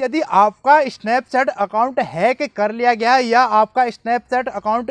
यदि आपका Snapchat account hack कर लिया गया है या आपका स्नैपचैट अकाउंट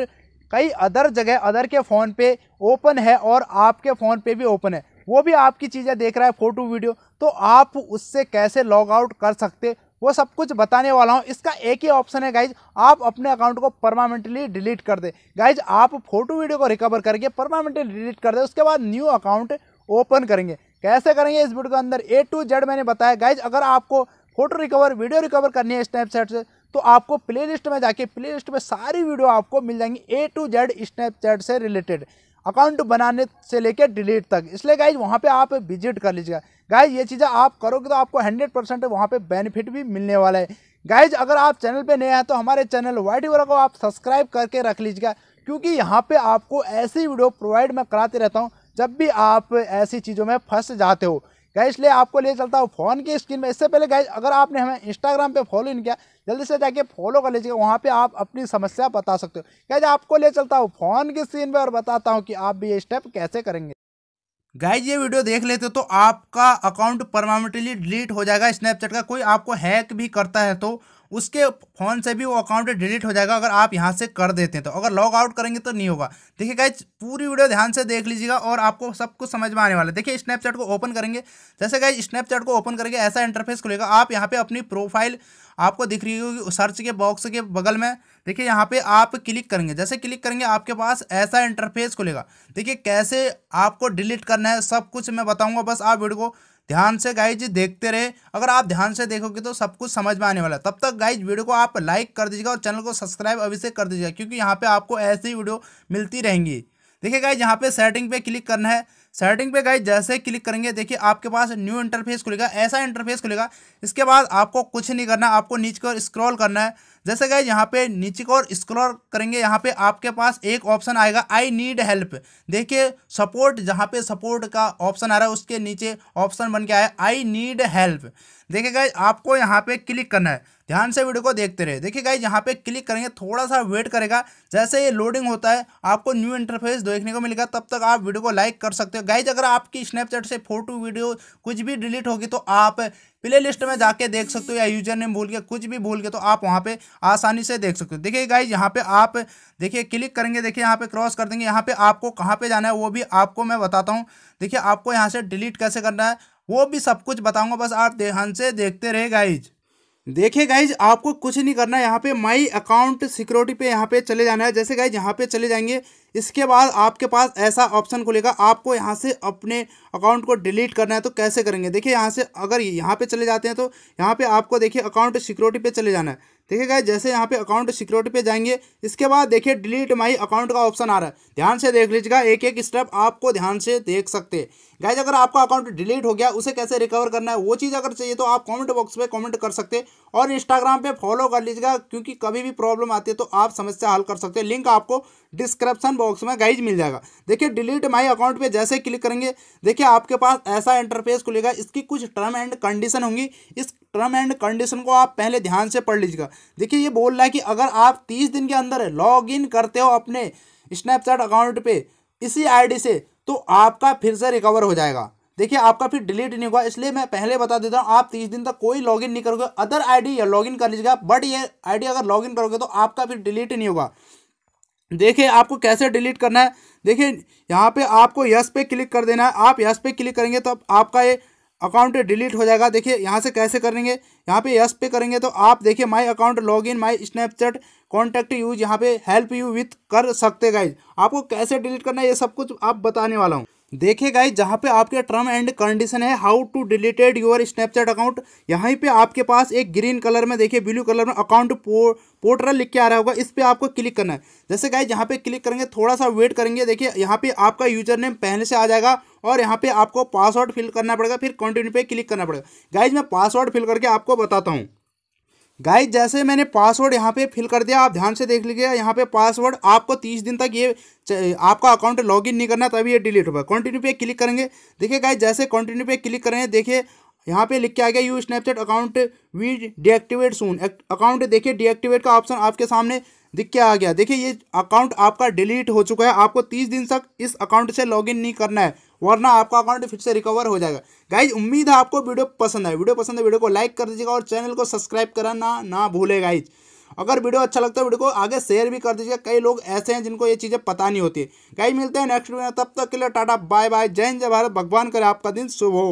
कई अदर जगह अदर के फ़ोन पे ओपन है और आपके फ़ोन पे भी ओपन है वो भी आपकी चीज़ें देख रहा है फ़ोटो वीडियो तो आप उससे कैसे लॉग आउट कर सकते वो सब कुछ बताने वाला हूँ इसका एक ही ऑप्शन है गाइज आप अपने अकाउंट को परमानेंटली डिलीट कर दे गाइज आप फोटो वीडियो को रिकवर करके परमानेंटली डिलीट कर दे उसके बाद न्यू अकाउंट ओपन करेंगे कैसे करेंगे इस वीडियो के अंदर ए टू जेड मैंने बताया गाइज अगर आपको फोटो रिकवर वीडियो रिकवर करनी है स्नैपचैट से तो आपको प्ले लिस्ट में जाके प्ले लिस्ट में सारी वीडियो आपको मिल जाएंगी ए टू जेड स्नैपचैट से रिलेटेड अकाउंट बनाने से लेकर डिलीट तक इसलिए गाइज वहाँ पे आप विजिट कर लीजिएगा गाइज ये चीज़ें आप करोगे तो आपको हंड्रेड परसेंट वहाँ पर बेनिफिट भी मिलने वाला है गाइज अगर आप चैनल पे नए हैं तो हमारे चैनल वाइट वीवर को आप सब्सक्राइब करके रख लीजिएगा क्योंकि यहाँ पे आपको ऐसी वीडियो प्रोवाइड मैं कराते रहता हूँ जब भी आप ऐसी चीज़ों में फंस जाते हो गैस ले आपको ले चलता हूँ फ़ोन की स्क्रीन में इससे पहले गैस अगर आपने हमें इंस्टाग्राम पे फॉलो नहीं किया जल्दी से जाके फॉलो कर लीजिएगा वहाँ पे आप अपनी समस्या बता सकते हो गैस आपको ले चलता हूँ फ़ोन की स्क्रीन पे और बताता हूँ कि आप भी ये स्टेप कैसे करेंगे गाइज ये वीडियो देख लेते हो तो आपका अकाउंट परमानेंटली डिलीट हो जाएगा स्नैपचैट का कोई आपको हैक भी करता है तो उसके फ़ोन से भी वो अकाउंट डिलीट हो जाएगा अगर आप यहाँ से कर देते हैं तो अगर लॉग आउट करेंगे तो नहीं होगा देखिए गाइज पूरी वीडियो ध्यान से देख लीजिएगा और आपको सब कुछ समझ में आने वाला है देखिए स्नैपचैट को ओपन करेंगे जैसे गाइज स्नैपचैट को ओपन करेंगे ऐसा इंटरफेस खुलेगा आप यहाँ पर अपनी प्रोफाइल आपको दिख रही होगी सर्च के बॉक्स के बगल में देखिए यहाँ पे आप क्लिक करेंगे जैसे क्लिक करेंगे आपके पास ऐसा इंटरफेस खुलेगा देखिए कैसे आपको डिलीट करना है सब कुछ मैं बताऊँगा बस आप वीडियो को ध्यान से गाइज देखते रहे अगर आप ध्यान से देखोगे तो सब कुछ समझ में आने वाला तब तक गाइज वीडियो को आप लाइक कर दीजिएगा और चैनल को सब्सक्राइब अभी से कर दीजिएगा क्योंकि यहाँ पे आपको ऐसी वीडियो मिलती रहेंगी देखिए गाइज यहाँ पे सेटिंग पे क्लिक करना है सेटिंग पे गाइज जैसे क्लिक करेंगे देखिए आपके पास न्यू इंटरफेस खुलेगा ऐसा इंटरफेस खुलेगा इसके बाद आपको कुछ नहीं करना आपको नीचे को स्क्रॉल करना है जैसे गए यहाँ पे नीचे को और स्क्रॉल करेंगे यहाँ पे आपके पास एक ऑप्शन आएगा आई नीड हेल्प देखिए सपोर्ट जहाँ पे सपोर्ट का ऑप्शन आ रहा है उसके नीचे ऑप्शन बन के आया आई नीड हेल्प देखिए गाइज आपको यहाँ पे क्लिक करना है ध्यान से वीडियो को देखते रहे देखिए गाइज यहाँ पे क्लिक करेंगे थोड़ा सा वेट करेगा जैसे ये लोडिंग होता है आपको न्यू इंटरफेस देखने को मिलेगा तब तक आप वीडियो को लाइक कर सकते हो गाइज अगर आपकी स्नैपचैट से फोटो वीडियो कुछ भी डिलीट होगी तो आप प्ले लिस्ट में जाके देख सकते हो या यूजर नेम भूल के कुछ भी भूल के तो आप वहाँ पे आसानी से देख सकते हो देखिए गाइज यहाँ पे आप देखिए क्लिक करेंगे देखिए यहाँ पे क्रॉस कर देंगे यहाँ पे आपको कहाँ पे जाना है वो भी आपको मैं बताता हूँ देखिए आपको यहाँ से डिलीट कैसे करना है वो भी सब कुछ बताऊँगा बस आप ध्यान से देखते रहे गाइज देखिए गाइज आपको कुछ नहीं करना है यहाँ पे माई अकाउंट सिक्योरिटी पे यहाँ पे चले जाना है जैसे गाइज यहाँ पे चले जाएंगे इसके बाद आपके पास ऐसा ऑप्शन खुलेगा आपको यहाँ से अपने अकाउंट को डिलीट करना है तो कैसे करेंगे देखिए यहाँ से अगर यहाँ पे चले जाते हैं तो यहाँ पे आपको देखिए अकाउंट सिक्योरिटी पे चले जाना है देखिए है जैसे यहाँ पे अकाउंट सिक्योरिटी पे जाएंगे इसके बाद देखिए डिलीट माई अकाउंट का ऑप्शन आ रहा है ध्यान से देख लीजिएगा एक एक स्टेप आपको ध्यान से देख सकते हैं गाइज अगर आपका अकाउंट डिलीट हो गया उसे कैसे रिकवर करना है वो चीज़ अगर चाहिए तो आप कमेंट बॉक्स में कमेंट कर सकते और इंस्टाग्राम पर फॉलो कर लीजिएगा क्योंकि कभी भी प्रॉब्लम आती है तो आप समस्या हल कर सकते हैं लिंक आपको डिस्क्रिप्शन बॉक्स में गाइज मिल जाएगा देखिए डिलीट माई अकाउंट पे जैसे क्लिक करेंगे देखिए आपके पास ऐसा इंटरफेस खुलेगा इसकी कुछ टर्म एंड कंडीशन होंगी इस टर्म एंड कंडीशन को आप पहले ध्यान से पढ़ लीजिएगा देखिए ये बोल रहा है कि अगर आप तीस दिन के अंदर लॉग इन करते हो अपने स्नैपचैट अकाउंट पे इसी आईडी से तो आपका फिर से रिकवर हो जाएगा देखिए आपका फिर डिलीट नहीं होगा इसलिए मैं पहले बता देता हूँ आप तीस दिन तक कोई लॉग नहीं करोगे अदर डी या इन कर लीजिएगा बट ये आई अगर लॉग करोगे तो आपका फिर डिलीट नहीं होगा देखिए आपको कैसे डिलीट करना है देखिए यहाँ पे आपको यस पे क्लिक कर देना है आप यस पे क्लिक करेंगे तो आपका ये अकाउंट डिलीट हो जाएगा देखिए यहाँ से कैसे करेंगे यहाँ पे यस पे करेंगे तो आप देखिए my account login my Snapchat contact use यहाँ पे हेल्प यू विथ कर सकते गाइज आपको कैसे डिलीट करना है ये सब कुछ आप बताने वाला हूँ देखिए गाइज जहाँ पे आपके टर्म एंड कंडीशन है how to deleted your Snapchat account यहाँ पे आपके पास एक ग्रीन कलर में देखिए ब्लू कलर में अकाउंट पो, पोर्टल लिख के आ रहा होगा इस पर आपको क्लिक करना है जैसे गाइज यहाँ पे क्लिक करेंगे थोड़ा सा वेट करेंगे देखिए यहाँ पे आपका यूजर नेम पहले से आ जाएगा और यहाँ पे आपको पासवर्ड फिल करना पड़ेगा फिर कंटिन्यू पे क्लिक करना पड़ेगा गाइज मैं पासवर्ड फिल करके आपको बताता हूँ गाइज जैसे मैंने पासवर्ड यहाँ पे फिल कर दिया आप ध्यान से देख लीजिए यहाँ पे पासवर्ड आपको तीस दिन तक ये आपका अकाउंट लॉग नहीं करना तभी ये डिलीट होगा कंटिन्यू पे क्लिक करेंगे देखिए गाइज जैसे कंटिन्यू पे क्लिक करेंगे देखिए यहाँ पे लिख के आ गया you Snapchat account we deactivate soon account देखिए डीएक्टिवेट का ऑप्शन आपके सामने दिख क्या आ गया देखिए ये अकाउंट आपका डिलीट हो चुका है आपको तीस दिन तक इस अकाउंट से लॉगिन नहीं करना है वरना आपका अकाउंट फिर से रिकवर हो जाएगा गाइज उम्मीद है आपको वीडियो पसंद है वीडियो पसंद है वीडियो को लाइक कर दीजिएगा और चैनल को सब्सक्राइब करना ना भूले गाइज अगर वीडियो अच्छा लगता है वीडियो को आगे शेयर भी कर दीजिएगा कई लोग ऐसे हैं जिनको ये चीज़ें पता नहीं होती गाइज मिलते हैं नेक्स्ट वीडियो तब तक के लिए टाटा बाय बाय जय जय भारत भगवान करे आपका दिन शुभ हो